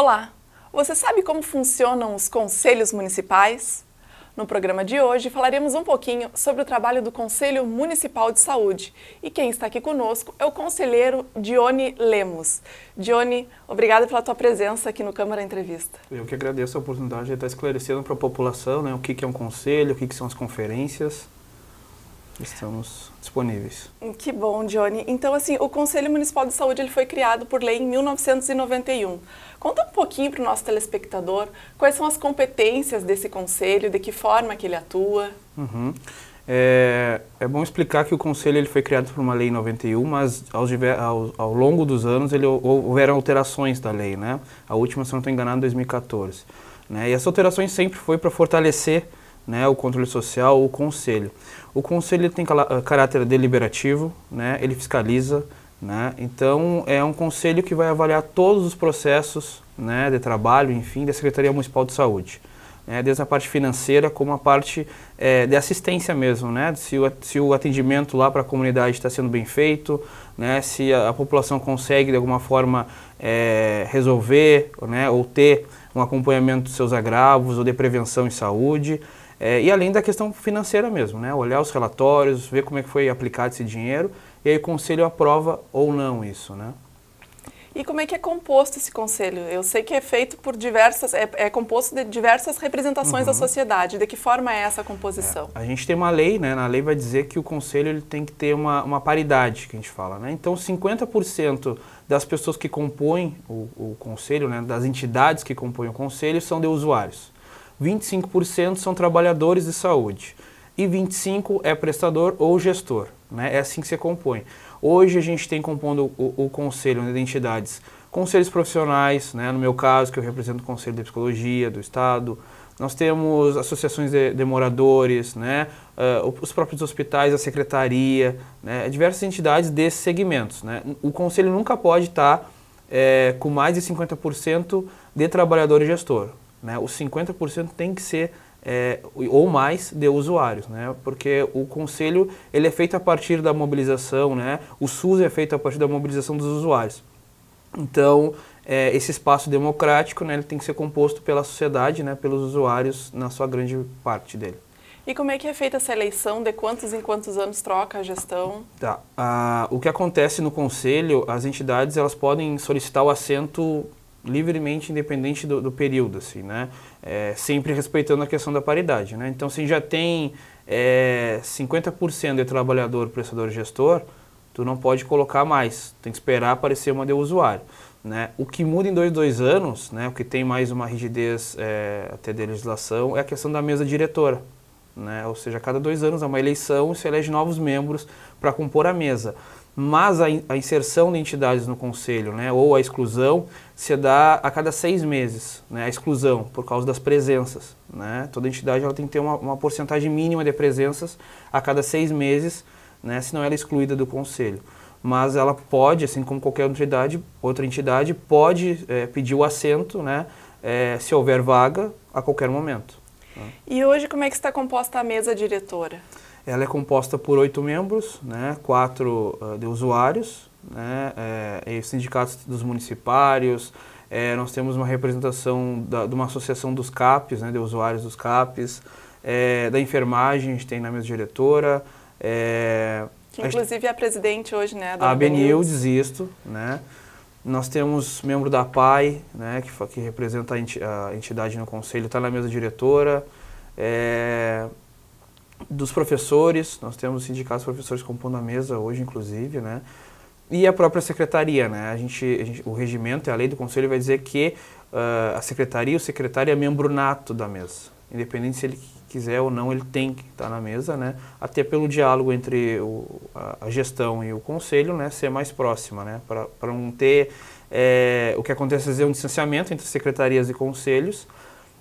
Olá! Você sabe como funcionam os conselhos municipais? No programa de hoje falaremos um pouquinho sobre o trabalho do Conselho Municipal de Saúde. E quem está aqui conosco é o conselheiro Dione Lemos. Dione, obrigada pela tua presença aqui no Câmara Entrevista. Eu que agradeço a oportunidade de estar esclarecendo para a população né, o que, é um conselho, o que são as conferências estamos disponíveis. Que bom, Johnny. Então, assim, o Conselho Municipal de Saúde ele foi criado por lei em 1991. Conta um pouquinho para o nosso telespectador quais são as competências desse conselho, de que forma que ele atua. Uhum. É, é, bom explicar que o Conselho ele foi criado por uma lei em 91, mas ao, ao, ao longo dos anos ele, houveram alterações da lei, né? A última, se não estou enganado, em 2014. Né? E essas alterações sempre foi para fortalecer né, o controle social, o conselho. O conselho tem ah, caráter deliberativo, né, ele fiscaliza, né, então é um conselho que vai avaliar todos os processos né, de trabalho, enfim, da Secretaria Municipal de Saúde. Né, desde a parte financeira como a parte é, de assistência mesmo, né, se o, se o atendimento lá para a comunidade está sendo bem feito, né, se a, a população consegue de alguma forma é, resolver né, ou ter um acompanhamento dos seus agravos ou de prevenção em saúde. É, e além da questão financeira mesmo, né? Olhar os relatórios, ver como é que foi aplicado esse dinheiro e aí o conselho aprova ou não isso, né? E como é que é composto esse conselho? Eu sei que é feito por diversas, é, é composto de diversas representações uhum. da sociedade. De que forma é essa composição? É, a gente tem uma lei, né? Na lei vai dizer que o conselho ele tem que ter uma, uma paridade, que a gente fala, né? Então, 50% das pessoas que compõem o, o conselho, né? Das entidades que compõem o conselho são de usuários. 25% são trabalhadores de saúde e 25% é prestador ou gestor. Né? É assim que se compõe. Hoje a gente tem compondo o, o conselho de entidades, conselhos profissionais, né? no meu caso, que eu represento o Conselho de Psicologia do Estado, nós temos associações de, de moradores, né? Uh, os próprios hospitais, a secretaria, né? diversas entidades desses segmentos. Né? O conselho nunca pode estar tá, é, com mais de 50% de trabalhador e gestor né, os 50% tem que ser é, ou mais de usuários, né? Porque o conselho ele é feito a partir da mobilização, né? O SUS é feito a partir da mobilização dos usuários. Então, é, esse espaço democrático, né, ele tem que ser composto pela sociedade, né, pelos usuários na sua grande parte dele. E como é que é feita essa eleição? De quantos em quantos anos troca a gestão? Tá. Ah, o que acontece no conselho, as entidades elas podem solicitar o assento livremente independente do, do período, assim, né? É, sempre respeitando a questão da paridade, né? Então, se já tem é, 50% de trabalhador, prestador, gestor, tu não pode colocar mais, tem que esperar aparecer uma de usuário, né? O que muda em dois, dois anos, né? O que tem mais uma rigidez é, até de legislação é a questão da mesa diretora, né? Ou seja, a cada dois anos há uma eleição e se elege novos membros para compor a mesa mas a, a inserção de entidades no conselho, né, ou a exclusão, se dá a cada seis meses, né, a exclusão, por causa das presenças. Né? Toda entidade ela tem que ter uma, uma porcentagem mínima de presenças a cada seis meses, né, senão ela é excluída do conselho. Mas ela pode, assim como qualquer outra entidade, outra entidade pode é, pedir o assento, né, é, se houver vaga, a qualquer momento. Né. E hoje como é que está composta a mesa diretora? Ela é composta por oito membros, né, quatro uh, de usuários, né, é, eh, e eh, sindicatos dos municipários, é, nós temos uma representação da, de uma associação dos CAPs, né, de usuários dos CAPs, é, da enfermagem, a gente tem na mesa diretora. É, que inclusive a gente, é a presidente hoje, né? A Benil desisto, né? Nós temos membro da PAI, né, que, que representa a entidade no conselho, está na mesa diretora. É, dos professores, nós temos sindicatos professores compondo a mesa hoje, inclusive, né? E a própria secretaria, né? A gente, a gente o regimento e a lei do conselho vai dizer que uh, a secretaria, o secretário é membro nato da mesa. Independente se ele quiser ou não, ele tem que estar na mesa, né? Até pelo diálogo entre o, a, a, gestão e o conselho, né? Ser mais próxima, né? Para não ter é, o que acontece é um distanciamento entre secretarias e conselhos,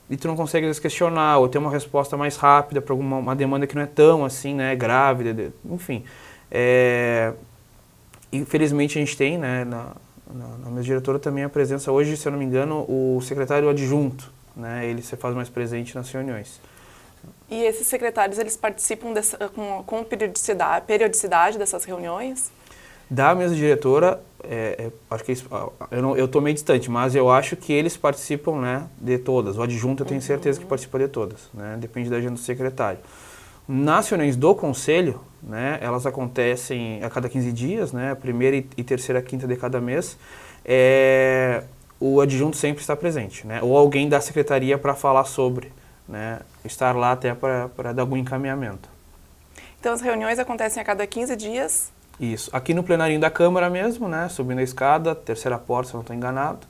e tu não consegue às vezes, questionar ou ter uma resposta mais rápida para alguma uma demanda que não é tão assim, né, grávida, de, enfim. É, infelizmente a gente tem, né, na, na, na minha diretora também a presença hoje, se eu não me engano, o secretário adjunto, né, ele se faz mais presente nas reuniões. E esses secretários, eles participam dessa, com, com periodicidade, periodicidade dessas reuniões? da mesa diretora, é, é acho que eles, é eu, não, eu tô meio distante, mas eu acho que eles participam né, de todas. O adjunto eu tenho certeza que participa de todas, né? depende da agenda do secretário. Nas reuniões do conselho, né, elas acontecem a cada 15 dias, né, primeira e terceira quinta de cada mês. É, o adjunto sempre está presente, né? Ou alguém da secretaria para falar sobre, né? Estar lá até para dar algum encaminhamento. Então as reuniões acontecem a cada 15 dias isso. Aqui no plenarinho da Câmara mesmo, né? Subindo a escada, terceira porta, se não estou enganado.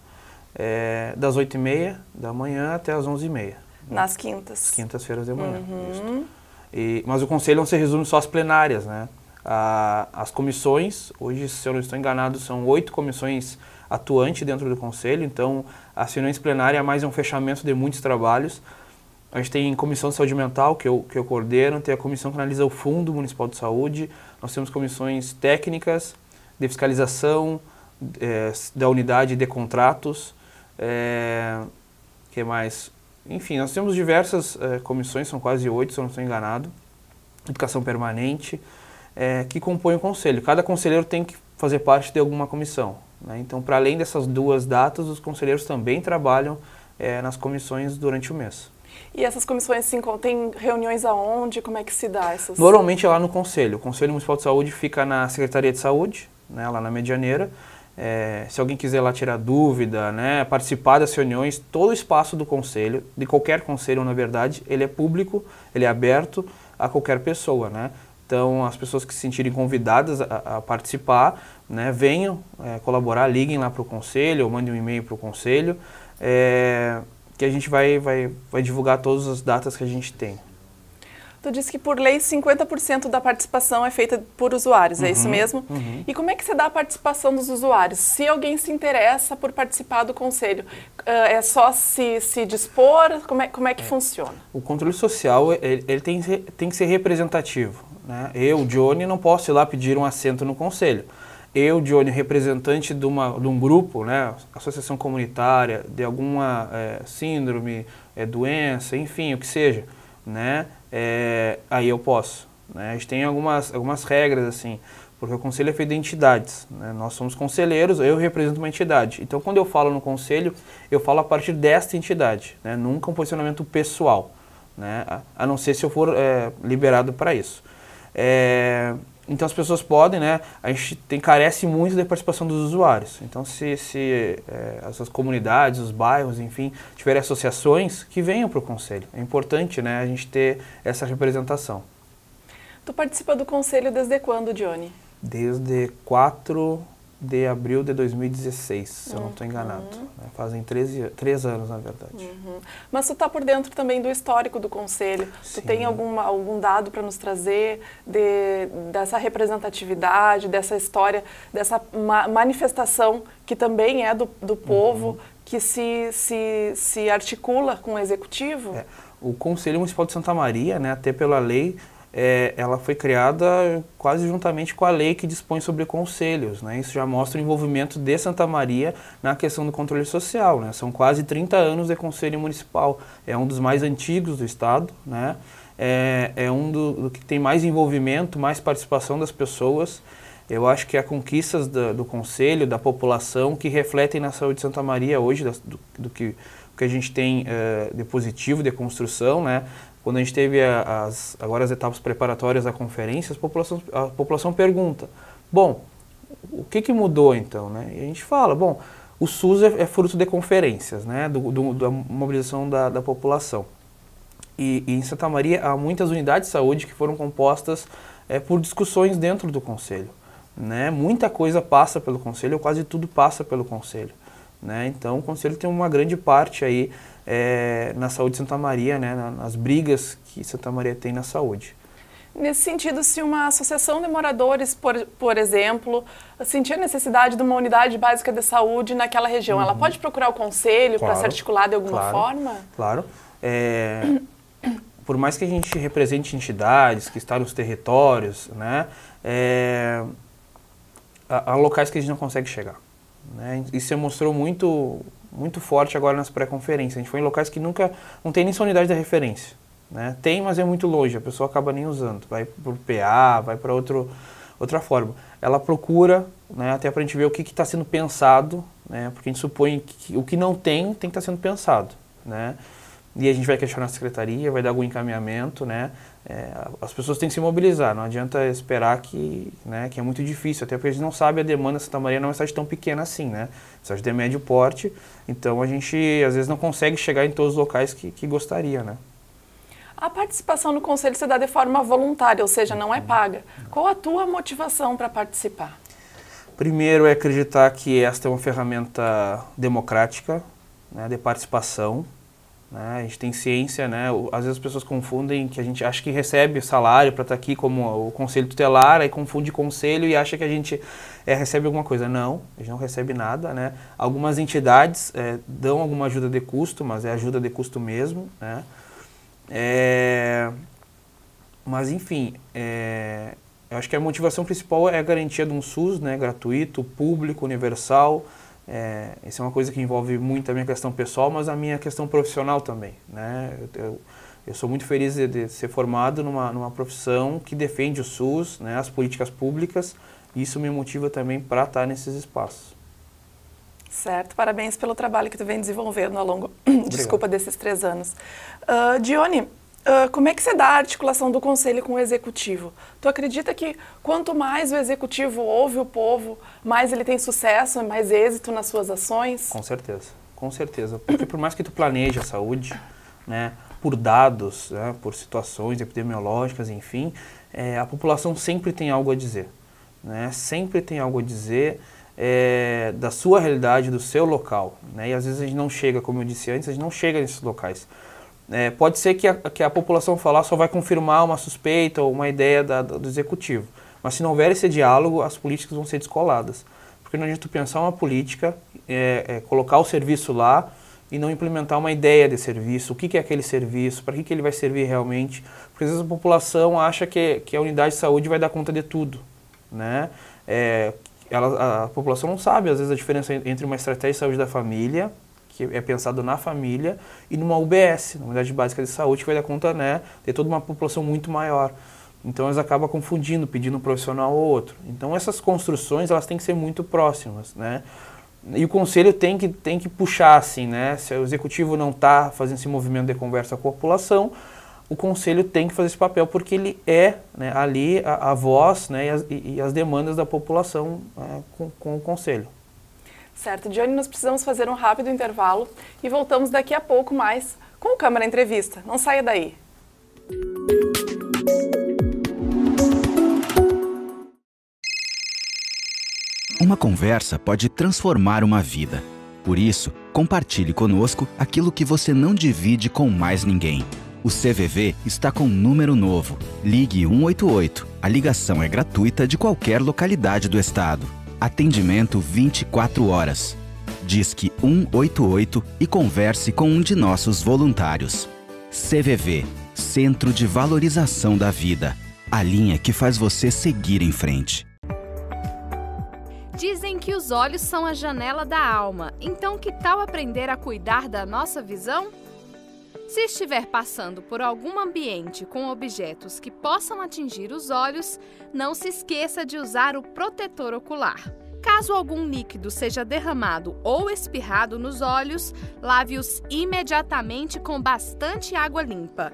É, das 8h30 da manhã até as 11h30. Nas quintas. Quintas-feiras de manhã. Uhum. E, mas o conselho não se resume só às plenárias, né? A, as comissões, hoje, se eu não estou enganado, são oito comissões atuantes dentro do conselho, então a silêncio plenária é mais um fechamento de muitos trabalhos. A gente tem comissão de saúde mental, que eu, que eu coordeno, tem a comissão que analisa o Fundo Municipal de Saúde, nós temos comissões técnicas, de fiscalização, é, da unidade de contratos, é, que mais? Enfim, nós temos diversas é, comissões, são quase oito, se eu não estou enganado, educação permanente, é, que compõem o conselho. Cada conselheiro tem que fazer parte de alguma comissão. Né? Então, para além dessas duas datas, os conselheiros também trabalham é, nas comissões durante o mês. E essas comissões se encontram, tem reuniões aonde? Como é que se dá essas? Normalmente é lá no Conselho. O Conselho Municipal de Saúde fica na Secretaria de Saúde, né, lá na Medianeira. É, se alguém quiser lá tirar dúvida, né, participar das reuniões, todo o espaço do conselho, de qualquer conselho, na verdade, ele é público, ele é aberto a qualquer pessoa, né? Então, as pessoas que se sentirem convidadas a, a participar, né, venham é, colaborar, liguem lá para o conselho, ou mandem um e-mail para o conselho. É, que a gente vai, vai, vai divulgar todas as datas que a gente tem. Tu disse que por lei 50% da participação é feita por usuários, uhum, é isso uhum, mesmo? Uhum. E como é que se dá a participação dos usuários? Se alguém se interessa por participar do conselho, uh, é só se, se dispor? Como é, como é que é. funciona? O controle social ele, ele tem, tem que ser representativo. Né? Eu, Johnny, não posso ir lá pedir um assento no conselho eu, Johnny, representante de, uma, de um grupo, né, associação comunitária, de alguma é, síndrome, é, doença, enfim, o que seja, né, é, aí eu posso. Né? A gente tem algumas, algumas regras, assim, porque o conselho é feito de entidades. Né? Nós somos conselheiros, eu represento uma entidade. Então, quando eu falo no conselho, eu falo a partir desta entidade, né? nunca um posicionamento pessoal, né? a não ser se eu for é, liberado para isso. É, então as pessoas podem, né? A gente tem, carece muito da participação dos usuários. Então se, se é, comunidades, os bairros, enfim, tiverem associações, que venham para o conselho. É importante, né? A gente ter essa representação. Tu participa do conselho desde quando, Johnny? Desde quatro de abril de 2016, se uhum. eu não estou enganado. Uhum. Né? Fazem 13, 3 anos, na verdade. Uhum. Mas tu está por dentro também do histórico do Conselho. Sim. Tu tem alguma, algum dado para nos trazer de, dessa representatividade, dessa história, dessa ma manifestação que também é do, do povo, uhum. que se, se, se articula com o Executivo? É. O Conselho Municipal de Santa Maria, né, até pela lei, é, ela foi criada quase juntamente com a lei que dispõe sobre conselhos. Né? Isso já mostra o envolvimento de Santa Maria na questão do controle social. Né? São quase 30 anos de conselho municipal. É um dos mais antigos do Estado, né? é, é um do, do, que tem mais envolvimento, mais participação das pessoas. Eu acho que há conquistas do, do conselho, da população, que refletem na saúde de Santa Maria hoje, do, do que que a gente tem uh, de positivo, de construção, né? Quando a gente teve as, agora as etapas preparatórias da conferência, a população, a população pergunta, bom, o que, que mudou então? Né? E a gente fala, bom, o SUS é, é fruto de conferências, né? Do, do, da mobilização da, da população. E, e, em Santa Maria há muitas unidades de saúde que foram compostas é, por discussões dentro do conselho. Né? Muita coisa passa pelo conselho, ou quase tudo passa pelo conselho. Né? Então o Conselho tem uma grande parte aí é, na saúde de Santa Maria, né? nas brigas que Santa Maria tem na saúde. Nesse sentido, se uma associação de moradores, por, por exemplo, sentir a necessidade de uma unidade básica de saúde naquela região, uhum. ela pode procurar o conselho claro, para se articular de alguma claro, forma? Claro. É, por mais que a gente represente entidades que estão nos territórios, né, é, há locais que a gente não consegue chegar. Né? Isso se mostrou muito, muito forte agora nas pré-conferências. A gente foi em locais que nunca. não tem nem sua unidade de referência. Né? Tem, mas é muito longe, a pessoa acaba nem usando. Vai para o PA, vai para outra forma. Ela procura, né, até para a gente ver o que está sendo pensado, né, porque a gente supõe que o que não tem tem que estar tá sendo pensado. Né? e a gente vai questionar a secretaria, vai dar algum encaminhamento, né? É, as pessoas têm que se mobilizar, não adianta esperar que, né, que é muito difícil, até porque a gente não sabe a demanda Santa Maria não é uma cidade tão pequena assim, né? Cidade de médio porte, então a gente às vezes não consegue chegar em todos os locais que, que gostaria, né? A participação no conselho se dá de forma voluntária, ou seja, não é uhum. paga. Qual a tua motivação para participar? Primeiro é acreditar que esta é uma ferramenta democrática, né, de participação, né? A gente tem ciência, né? Às vezes as pessoas confundem que a gente acha que recebe salário para estar tá aqui como o conselho tutelar, aí confunde conselho e acha que a gente é, recebe alguma coisa. Não, a gente não recebe nada, né? Algumas entidades é, dão alguma ajuda de custo, mas é ajuda de custo mesmo, né? É... Mas enfim, eu acho que a motivação principal é a garantia de um SUS, né? Gratuito, público, universal, é, isso é uma coisa que envolve muito a minha questão pessoal, mas a minha questão profissional também. Né? Eu, eu, eu sou muito feliz de, de, ser formado numa, numa profissão que defende o SUS, né, as políticas públicas, e isso me motiva também para estar tá nesses espaços. Certo, parabéns pelo trabalho que tu vem desenvolvendo ao longo, desculpa, desses três anos. Uh, Dione, ah, como é que se dá a articulação do Conselho com o Executivo? Tu acredita que quanto mais o Executivo ouve o povo, mais ele tem sucesso, mais êxito nas suas ações? Com certeza, com certeza. Porque por mais que tu planeje a saúde, né, por dados, né, por situações epidemiológicas, enfim, é, a população sempre tem algo a dizer. Né, sempre tem algo a dizer é, da sua realidade, do seu local. Né, e às vezes a gente não chega, como eu disse antes, a gente não chega nesses locais. É, pode ser que a, que a população falar só vai confirmar uma suspeita ou uma ideia da, do executivo. Mas se não houver esse diálogo, as políticas vão ser descoladas. Porque não adianta pensar uma política, é, é, colocar o serviço lá e não implementar uma ideia de serviço, o que, que é aquele serviço, para que, que ele vai servir realmente. Porque às vezes a população acha que, que a unidade de saúde vai dar conta de tudo. Né? É, ela, a população não sabe, às vezes, a diferença entre uma estratégia de saúde da família que é pensado na família, e numa UBS, na Unidade Básica de Saúde, que vai dar conta né, de toda uma população muito maior. Então eles acabam confundindo, pedindo um profissional ou outro. Então essas construções elas têm que ser muito próximas, né? E o conselho tem que, tem que puxar assim, né? Se o executivo não está fazendo esse movimento de conversa com a população, o conselho tem que fazer esse papel porque ele é né, ali a, a voz né, e, as, e, as, demandas da população né, com, com o conselho. Certo, Johnny, nós precisamos fazer um rápido intervalo e voltamos daqui a pouco mais com o Câmara Entrevista. Não saia daí. Uma conversa pode transformar uma vida. Por isso, compartilhe conosco aquilo que você não divide com mais ninguém. O CVV está com um número novo. Ligue 188. A ligação é gratuita de qualquer localidade do estado. Atendimento 24 horas. Disque 188 e converse com um de nossos voluntários. CVV Centro de Valorização da Vida a linha que faz você seguir em frente. Dizem que os olhos são a janela da alma, então que tal aprender a cuidar da nossa visão? Se estiver passando por algum ambiente com objetos que possam atingir os olhos, não se esqueça de usar o protetor ocular. Caso algum líquido seja derramado ou espirrado nos olhos, lave-os imediatamente com bastante água limpa.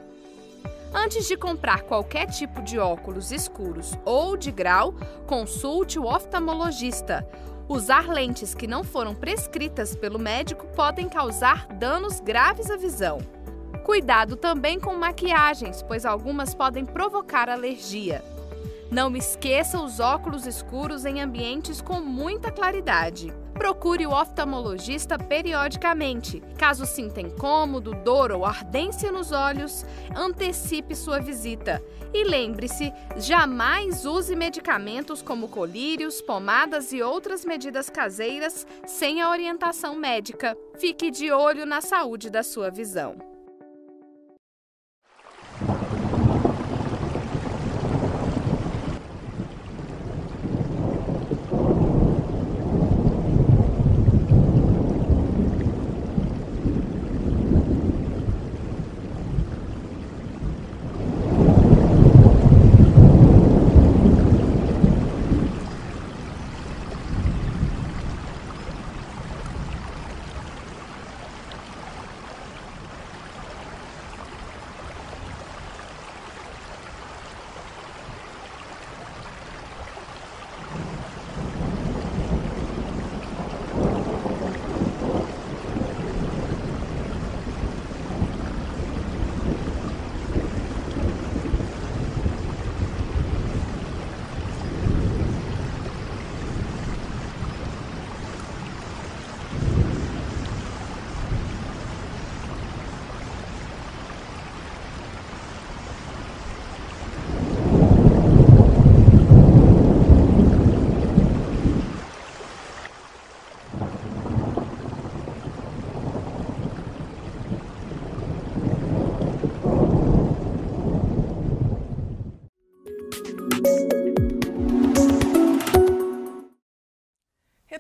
Antes de comprar qualquer tipo de óculos escuros ou de grau, consulte o oftalmologista. Usar lentes que não foram prescritas pelo médico podem causar danos graves à visão. Cuidado também com maquiagens, pois algumas podem provocar alergia. Não esqueça os óculos escuros em ambientes com muita claridade. Procure o oftalmologista periodicamente. Caso sinta incômodo, dor ou ardência nos olhos, antecipe sua visita. E lembre-se, jamais use medicamentos como colírios, pomadas e outras medidas caseiras sem a orientação médica. Fique de olho na saúde da sua visão.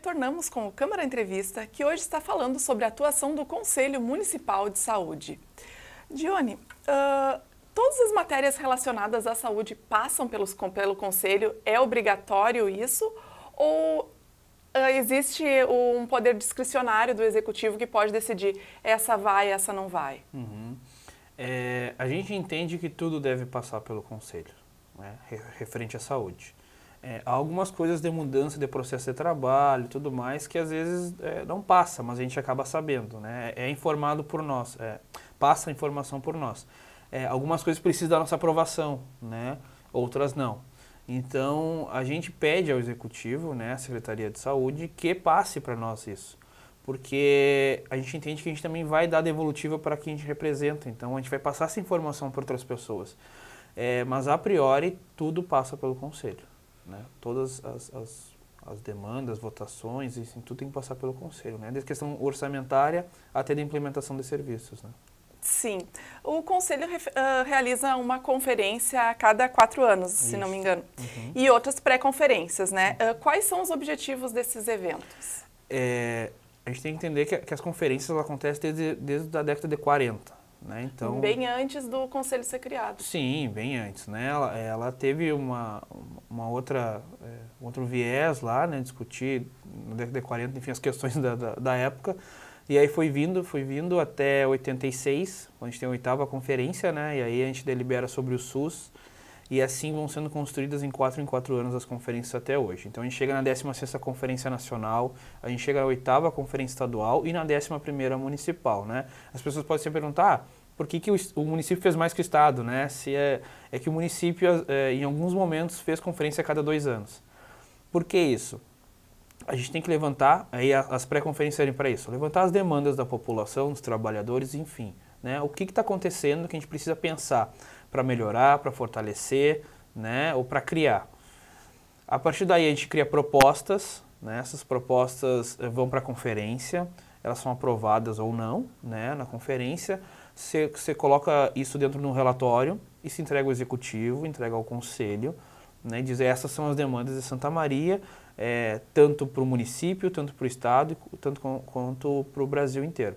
retornamos com o Câmara Entrevista, que hoje está falando sobre a atuação do Conselho Municipal de Saúde. Dione, uh, todas as matérias relacionadas à saúde passam pelos, pelo Conselho? É obrigatório isso? Ou uh, existe um poder discricionário do Executivo que pode decidir essa vai, essa não vai? Uhum. É, a gente entende que tudo deve passar pelo Conselho, né, referente à saúde. É, há algumas coisas de mudança de processo de trabalho e tudo mais que às vezes é, não passa, mas a gente acaba sabendo, né? É, é informado por nós, é, passa a informação por nós. É, algumas coisas precisam da nossa aprovação, né? Outras não. Então, a gente pede ao Executivo, né, Secretaria de Saúde, que passe para nós isso. Porque a gente entende que a gente também vai dar devolutiva para quem a gente representa. Então, a gente vai passar essa informação para outras pessoas. É, mas, a priori, tudo passa pelo Conselho. Né? Todas as, as, as demandas, votações, assim, tudo tem que passar pelo Conselho, né? Desde questão orçamentária até da implementação de serviços, né? Sim. O Conselho uh, realiza uma conferência a cada quatro anos, Isso. se não me engano, uhum. e outras pré-conferências, né? Uh, quais são os objetivos desses eventos? É, a gente tem que entender que, que as conferências acontecem desde, desde a década de 40, né? Então, bem antes do conselho ser criado. Sim, bem antes. Né? Ela, ela teve uma, uma outra, é, outro viés lá, né? discutir na década de 40, enfim, as questões da, da, da, época. E aí foi vindo, foi vindo até 86, quando a gente tem a oitava conferência, né? e aí a gente delibera sobre o SUS e assim vão sendo construídas em quatro em quatro anos as conferências até hoje. Então a gente chega na 16 Conferência Nacional, a gente chega na 8 Conferência Estadual e na 11 Municipal, né? As pessoas podem se perguntar, ah, por que, que o, o, município fez mais que o Estado, né? Se é, é que o município, é, em alguns momentos, fez conferência a cada dois anos. Por que isso? A gente tem que levantar, aí as pré-conferências eram para isso, levantar as demandas da população, dos trabalhadores, enfim. Né? O que está acontecendo que a gente precisa pensar? para melhorar, para fortalecer, né, ou para criar. A partir daí a gente cria propostas, né, essas propostas eh, vão para a conferência, elas são aprovadas ou não né, na conferência, você, coloca isso dentro de um relatório e se entrega ao executivo, entrega ao conselho, né, dizer diz é, essas são as demandas de Santa Maria, é, tanto para o município, tanto para o estado, tanto com, quanto para o Brasil inteiro.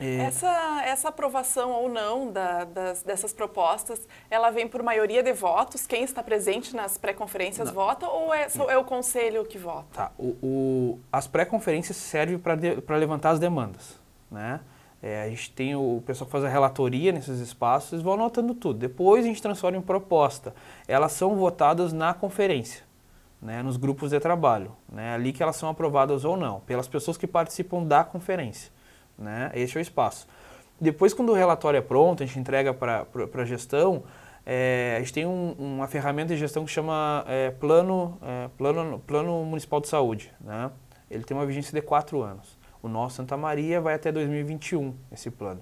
É. Essa, essa aprovação ou não da, das, dessas propostas, ela vem por maioria de votos? Quem está presente nas pré-conferências vota ou é, é, o conselho que vota? Tá. O, o, as pré-conferências servem para levantar as demandas. Né? É, a gente tem o, o pessoal que faz a relatoria nesses espaços e vão anotando tudo. Depois a gente transforma em proposta. Elas são votadas na conferência. Né, nos grupos de trabalho, né, ali que elas são aprovadas ou não, pelas pessoas que participam da conferência. Né? Esse é o espaço. Depois, quando o relatório é pronto, a gente entrega para a gestão, é, a gente tem um, uma ferramenta de gestão que chama é, plano, é, plano, plano Municipal de Saúde. Né? Ele tem uma vigência de quatro anos. O nosso Santa Maria vai até 2021, esse plano.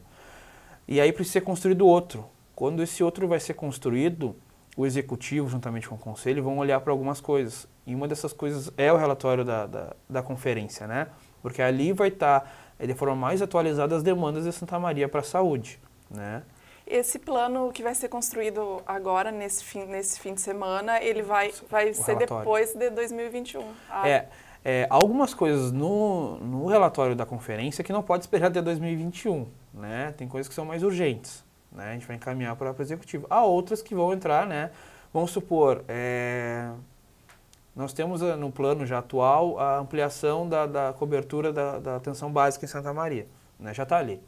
E aí precisa ser construído outro. Quando esse outro vai ser construído, o executivo, juntamente com o conselho, vão olhar para algumas coisas. E uma dessas coisas é o relatório da, da, da conferência, né? Porque ali vai estar... Tá de forma mais atualizada as demandas de Santa Maria para a saúde. Né? Esse plano que vai ser construído agora, nesse fim, nesse fim de semana, ele vai, vai ser depois de 2021. Ah. É, é, algumas coisas no, no relatório da conferência que não pode esperar até 2021. Né? Tem coisas que são mais urgentes. Né? A gente vai encaminhar para o executivo. Há outras que vão entrar, né? vamos supor, é, nós temos eh, no plano já atual a ampliação da, da cobertura da, da, atenção básica em Santa Maria, né? já está ali.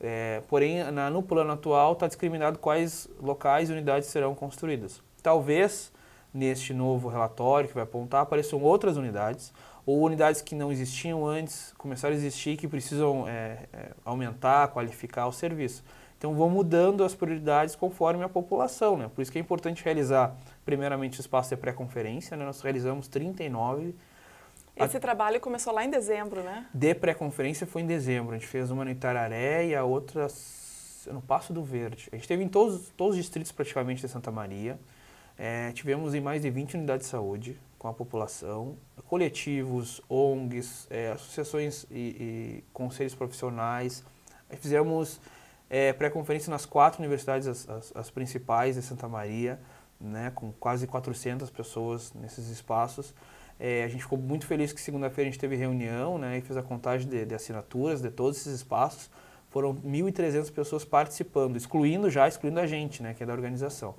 É, porém, na, no plano atual está discriminado quais locais e unidades serão construídas. Talvez neste novo relatório que vai apontar apareçam outras unidades ou unidades que não existiam antes começaram a existir que precisam é, é, aumentar, qualificar o serviço. Então vão mudando as prioridades conforme a população, né? Por isso que é importante realizar, primeiramente, o espaço de pré-conferência, né? Nós realizamos 39. Esse a... trabalho começou lá em dezembro, né? De pré-conferência foi em dezembro. A gente fez uma no Itararé e a outra no Passo do Verde. A gente teve em todos, todos os distritos praticamente de Santa Maria. É, tivemos em mais de 20 unidades de saúde com a população, coletivos, ONGs, é, associações e, e conselhos profissionais. Fizemos é, pré-conferência nas quatro universidades, as, as, as, principais de Santa Maria, né, com quase 400 pessoas nesses espaços. É, a gente ficou muito feliz que segunda-feira a gente teve reunião né, e fez a contagem de, de assinaturas de todos esses espaços. Foram 1.300 pessoas participando, excluindo já, excluindo a gente, né, que é da organização.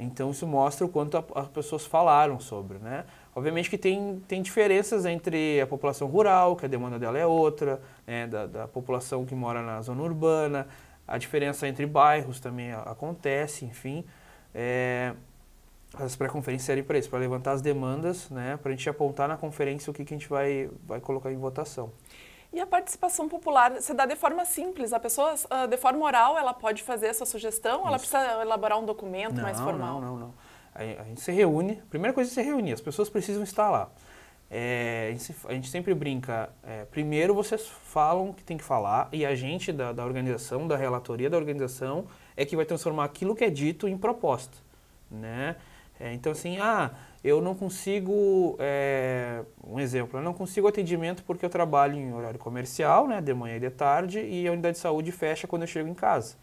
Então isso mostra o quanto a, as pessoas falaram sobre, né? Obviamente que tem, tem diferenças entre a população rural, que a demanda dela é outra, né? da, da população que mora na zona urbana, a diferença entre bairros também acontece, enfim. É, as pré-conferências servem para isso, para levantar as demandas, né, para a gente apontar na conferência o que, que a gente vai, vai colocar em votação. E a participação popular se dá de forma simples. A pessoa, ah, de forma oral, ela pode fazer essa sugestão? Isso. Ela precisa elaborar um documento não, mais formal? Não, não, não. A gente se reúne. A primeira coisa é se reunir. As pessoas precisam estar lá. É, a gente sempre brinca, é, primeiro vocês falam o que tem que falar e a gente da, da organização, da relatoria da organização, é que vai transformar aquilo que é dito em proposta, né? É, então assim, ah, eu não consigo, é, um exemplo, eu não consigo atendimento porque eu trabalho em horário comercial, né, de manhã e de tarde, e a unidade de saúde fecha quando eu chego em casa.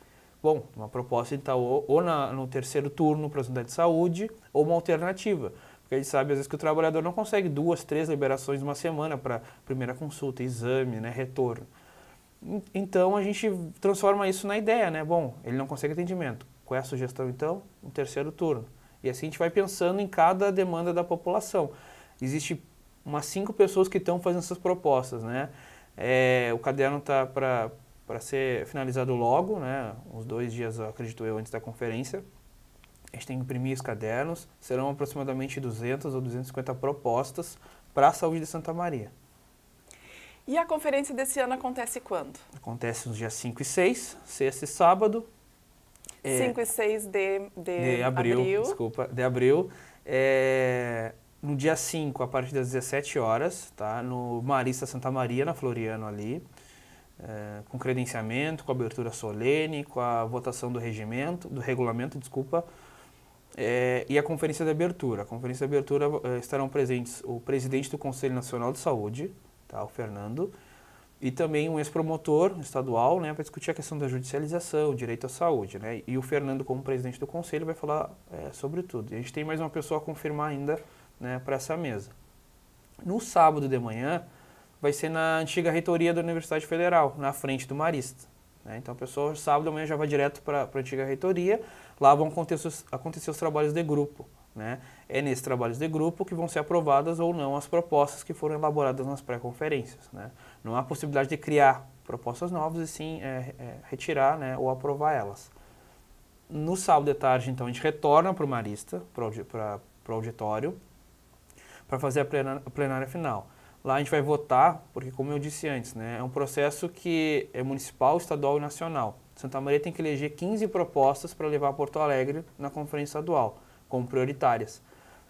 Bom, uma proposta então ou, ou na, no terceiro turno para a unidade de saúde, ou uma alternativa. Porque a gente sabe, às vezes, que o trabalhador não consegue duas, três liberações uma semana para primeira consulta, exame, né, retorno. Então, a gente transforma isso na ideia, né? Bom, ele não consegue atendimento. Qual é a sugestão, então? Um terceiro turno. E assim a gente vai pensando em cada demanda da população. Existe umas cinco pessoas que estão fazendo essas propostas, né? É, o caderno está para ser finalizado logo, né? Uns dois dias, acredito eu, antes da conferência a gente tem que imprimir os cadernos, serão aproximadamente 200 ou 250 propostas para a saúde de Santa Maria. E a conferência desse ano acontece quando? Acontece nos dias 5 e 6, sexta e sábado. 5 é, e 6 de, de, de abril, abril, Desculpa, de abril. É, no dia 5, a partir das 17 horas, tá? No Marista Santa Maria, na Floriano ali. É, com credenciamento, com abertura solene, com a votação do regimento, do regulamento, desculpa, é, e a conferência de abertura. A conferência de abertura é, estarão presentes o presidente do Conselho Nacional de Saúde, tá, o Fernando, e também um ex-promotor estadual né, para discutir a questão da judicialização, o direito à saúde. Né, e o Fernando, como presidente do Conselho, vai falar é, sobre tudo. E a gente tem mais uma pessoa a confirmar ainda né, para essa mesa. No sábado de manhã, vai ser na antiga reitoria da Universidade Federal, na frente do Marista. Né, então, o pessoal, sábado de manhã já vai direto para a antiga reitoria lá vão acontecer, acontecer os trabalhos de grupo. Né? É nesses trabalhos de grupo que vão ser aprovadas ou não as propostas que foram elaboradas nas pré-conferências. Né? Não há possibilidade de criar propostas novas e sim é, é, retirar né, ou aprovar elas. No sábado de tarde, então, a gente retorna para o Marista, para o auditório, para fazer a plenária, a plenária final. Lá a gente vai votar, porque como eu disse antes, né, é um processo que é municipal, estadual e nacional. Santa Maria tem que eleger 15 propostas para levar a Porto Alegre na conferência estadual, como prioritárias.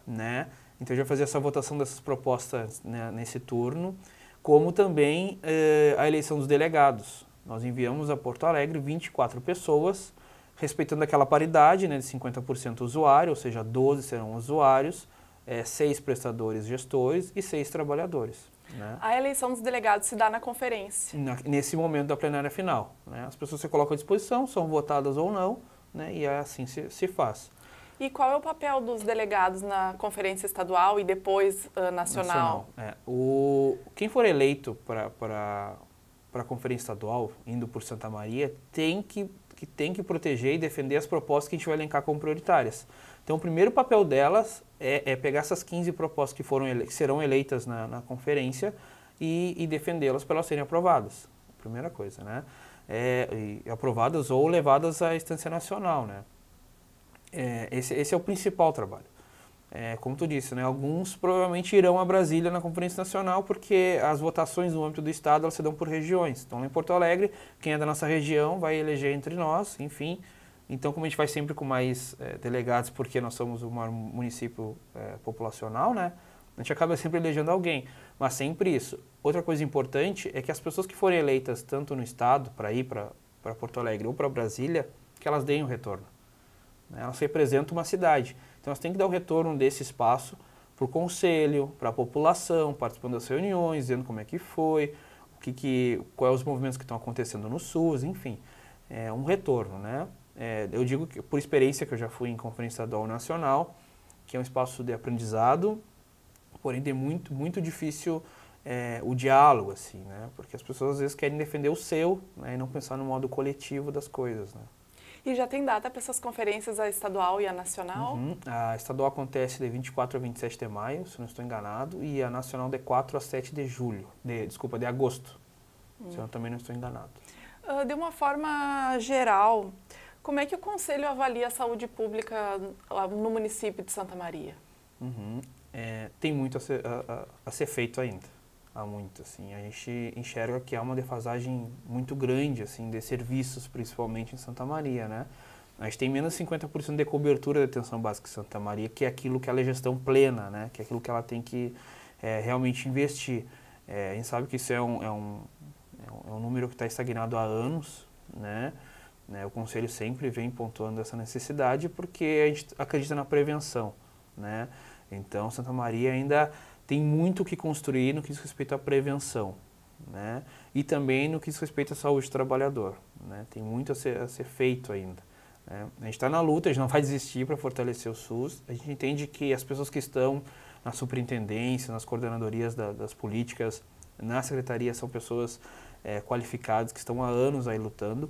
Né? Então, a gente vai fazer essa votação dessas propostas né, nesse turno, como também eh, a eleição dos delegados. Nós enviamos a Porto Alegre 24 pessoas, respeitando aquela paridade né, de 50% usuário, ou seja, 12 serão usuários, é, eh, 6 prestadores gestores e 6 trabalhadores. Né? A eleição dos delegados se dá na conferência. Na, nesse momento da plenária final. Né? As pessoas se colocam à disposição, são votadas ou não, né? e é assim se, se faz. E qual é o papel dos delegados na conferência estadual e depois uh, nacional? nacional é. o, quem for eleito para a conferência estadual, indo por Santa Maria, tem que, que tem que proteger e defender as propostas que a gente vai elencar como prioritárias. Então, o primeiro papel delas é, é, pegar essas 15 propostas que, foram ele, que serão eleitas na, na conferência e, e defendê-las para elas serem aprovadas. Primeira coisa, né? É, aprovadas ou levadas à instância nacional, né? É, esse, esse, é o principal trabalho. É, como tu disse, né? Alguns provavelmente irão a Brasília na Conferência Nacional porque as votações no âmbito do Estado elas se dão por regiões. Então, lá em Porto Alegre, quem é da nossa região vai eleger entre nós, enfim, então, como a gente vai sempre com mais é, delegados, porque nós somos um município é, populacional, né? A gente acaba sempre elegendo alguém, mas sempre isso. Outra coisa importante é que as pessoas que forem eleitas tanto no estado para ir para Porto Alegre ou para Brasília, que elas deem um retorno. Né? Elas representam uma cidade, então elas têm que dar o um retorno desse espaço para o conselho, para a população, participando das reuniões, dizendo como é que foi, o que que, quais os movimentos que estão acontecendo no SUS, enfim, é um retorno, né? É, eu digo que, por experiência que eu já fui em conferência estadual nacional, que é um espaço de aprendizado, porém é muito, muito difícil é, o diálogo, assim, né? Porque as pessoas às vezes querem defender o seu né? e não pensar no modo coletivo das coisas, né? E já tem data para essas conferências, a estadual e a nacional? Uhum. A estadual acontece de 24 a 27 de maio, se não estou enganado, e a nacional de 4 a 7 de julho, de, desculpa, de agosto, se eu hum. também não estou enganado. Uh, de uma forma geral, como é que o Conselho avalia a saúde pública no município de Santa Maria? Uhum. É, tem muito a ser, a, a ser, feito ainda. Há muito, assim. A gente enxerga que há uma defasagem muito grande, assim, de serviços, principalmente em Santa Maria, né? A gente tem menos de 50% de cobertura da atenção básica em Santa Maria, que é aquilo que ela é gestão plena, né? Que é aquilo que ela tem que é, realmente investir. É, a gente sabe que isso é um, é um, é um é número que está estagnado há anos, né? Né? O Conselho sempre vem pontuando essa necessidade porque a gente acredita na prevenção. Né? Então, Santa Maria ainda tem muito o que construir no que diz respeito à prevenção. Né? E também no que diz respeito à saúde do trabalhador. Né? Tem muito a ser, a ser feito ainda. Né? A gente está na luta, a gente não vai desistir para fortalecer o SUS. A gente entende que as pessoas que estão na superintendência, nas coordenadorias da, das políticas, na secretaria, são pessoas é, qualificadas que estão há anos aí lutando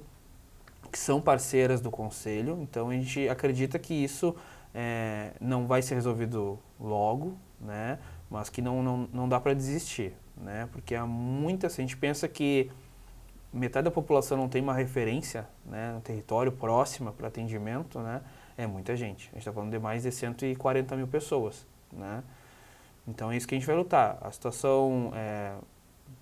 que são parceiras do conselho, então a gente acredita que isso é, não vai ser resolvido logo, né? mas que não, não, não dá para desistir, né? porque há muitas. a gente pensa que metade da população não tem uma referência né, um território próxima para atendimento, né? é muita gente. A gente está falando de mais de 140 mil pessoas. Né? Então é isso que a gente vai lutar. A situação está é,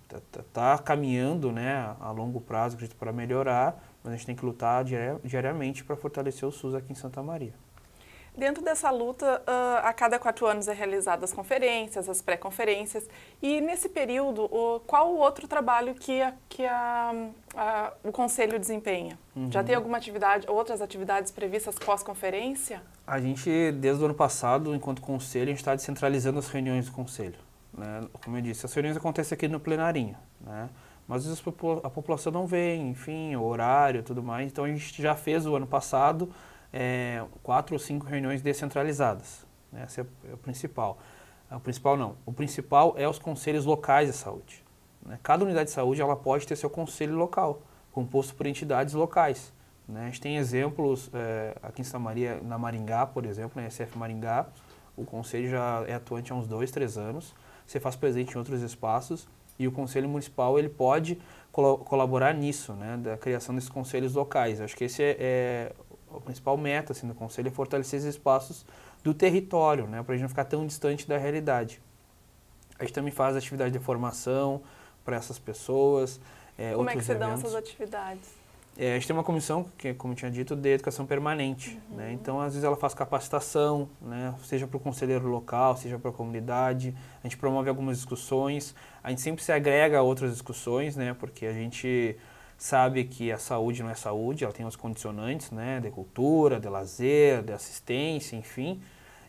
tá, tá, tá, caminhando né, a longo prazo, para melhorar, mas a gente tem que lutar diariamente para fortalecer o SUS aqui em Santa Maria. Dentro dessa luta, a cada quatro anos é realizadas as conferências, as pré-conferências. E nesse período, qual o outro trabalho que, a, que a, a, o Conselho desempenha? Uhum. Já tem alguma atividade, outras atividades previstas pós-conferência? A gente, desde o ano passado, enquanto Conselho, a gente está descentralizando as reuniões do Conselho. Né? Como eu disse, as reuniões acontecem aqui no plenarinho. Né? mas às vezes a população não vem, enfim, o horário e tudo mais. Então a gente já fez o ano passado é, quatro ou cinco reuniões descentralizadas. Essa né? Esse é, é o principal. Ah, o principal não. O principal é os conselhos locais de saúde. Né? Cada unidade de saúde ela pode ter seu conselho local, composto por entidades locais. Né? A gente tem exemplos é, aqui em Santa Maria, na Maringá, por exemplo, na SF Maringá, o conselho já é atuante há uns dois, três anos. Você faz presente em outros espaços. E o Conselho Municipal ele pode col colaborar nisso, né, da criação desses conselhos locais. Acho que esse é, é principal meta assim, do Conselho, é fortalecer os espaços do território, né, para a gente não ficar tão distante da realidade. A gente também faz atividade de formação para essas pessoas. É, Como é que se dá dão essas atividades? É, a gente tem uma comissão, que, como tinha dito, de educação permanente. Uhum. Né? Então, às vezes, ela faz capacitação, né? seja para o conselheiro local, seja para a comunidade. A gente promove algumas discussões. A gente sempre se agrega a outras discussões, né? porque a gente sabe que a saúde não é saúde, ela tem os condicionantes né? de cultura, de lazer, de assistência, enfim.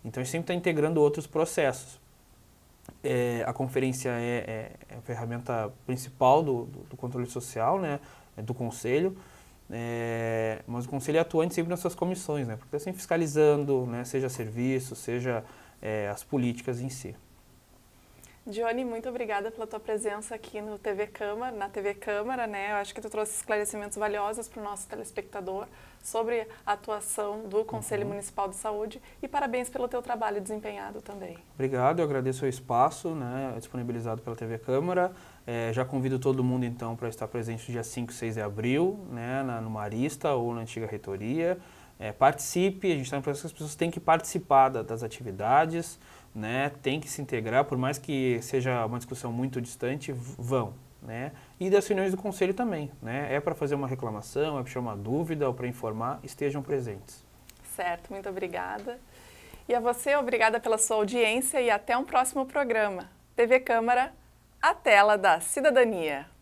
Então, a gente sempre está integrando outros processos. É, a conferência é, é, é, a ferramenta principal do, do, do controle social, né? É do conselho é, mas o conselho é atuante sempre nas suas comissões, né? porque está sempre fiscalizando, né? seja serviço, seja é, as políticas em si. Johnny, muito obrigada pela tua presença aqui no TV Câmara, na TV Câmara, né? Eu acho que tu trouxe esclarecimentos valiosos para o nosso telespectador sobre a atuação do Conselho uhum. Municipal de Saúde e parabéns pelo teu trabalho desempenhado também. Obrigado, eu agradeço o espaço, né, disponibilizado pela TV Câmara. É, já convido todo mundo então para estar presente no dia 5 e 6 de abril, né, na, no Marista ou na antiga reitoria. É, participe, a gente está no processo que as pessoas têm que participar da, das atividades né, tem que se integrar, por mais que seja uma discussão muito distante, vão. Né? E das reuniões do conselho também, né? É para fazer uma reclamação, é para chamar dúvida ou para informar, estejam presentes. Certo, muito obrigada. E a você, obrigada pela sua audiência e até um próximo programa. TV Câmara, a tela da cidadania.